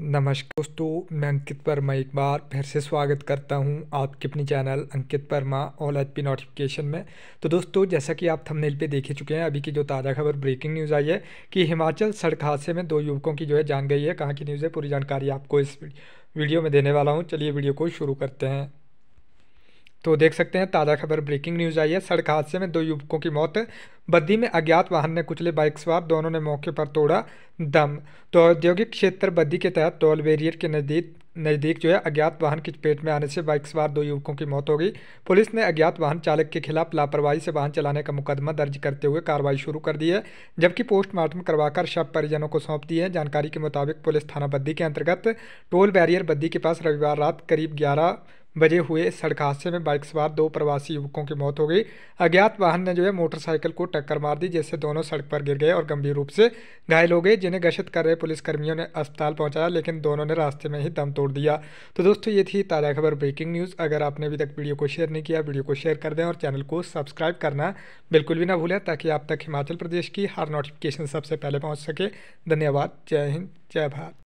नमस्कार दोस्तों मैं अंकित वर्मा एक बार फिर से स्वागत करता हूं आपके अपने channel Ankit Verma all H P notification में तो दोस्तों जैसा कि आप थंबनेल पे देख चुके हैं अभी की जो ताज़ा खबर ब्रेकिंग न्यूज़ आई है कि हिमाचल सड़क हादसे में दो युवकों की जो है जान गई है कहाँ की न्यूज़ है पूरी जानकारी आपको इस वीडियो में देने वाला हूँ चलिए वीडियो को शुरू करते हैं तो देख सकते हैं ताज़ा खबर ब्रेकिंग न्यूज़ आई है सड़क हादसे में दो युवकों की मौत बद्दी में अज्ञात वाहन ने कुचले बाइक सवार दोनों ने मौके पर तोड़ा दम तो औद्योगिक क्षेत्र बद्दी के तहत टोल बैरियर के नज़दीक नज़दीक जो है अज्ञात वाहन की चपेट में आने से बाइक सवार दो युवकों की मौत हो गई पुलिस ने अज्ञात वाहन चालक के खिलाफ लापरवाही से वाहन चलाने का मुकदमा दर्ज करते हुए कार्रवाई शुरू कर दी है जबकि पोस्टमार्टम करवाकर शव परिजनों को सौंप दी है जानकारी के मुताबिक पुलिस थाना बद्दी के अंतर्गत टोल बैरियर बद्दी के पास रविवार रात करीब ग्यारह बजे हुए सड़क हादसे में बाइक सवार दो प्रवासी युवकों की मौत हो गई अज्ञात वाहन ने जो है मोटरसाइकिल को टक्कर मार दी जिससे दोनों सड़क पर गिर गए और गंभीर रूप से घायल हो गए जिन्हें गश्त कर रहे पुलिसकर्मियों ने अस्पताल पहुंचाया लेकिन दोनों ने रास्ते में ही दम तोड़ दिया तो दोस्तों ये थी ताज़ा खबर ब्रेकिंग न्यूज़ अगर आपने अभी तक वीडियो को शेयर नहीं किया वीडियो को शेयर कर दें और चैनल को सब्सक्राइब करना बिल्कुल भी ना भूलें ताकि आप तक हिमाचल प्रदेश की हर नोटिफिकेशन सबसे पहले पहुँच सके धन्यवाद जय हिंद जय भारत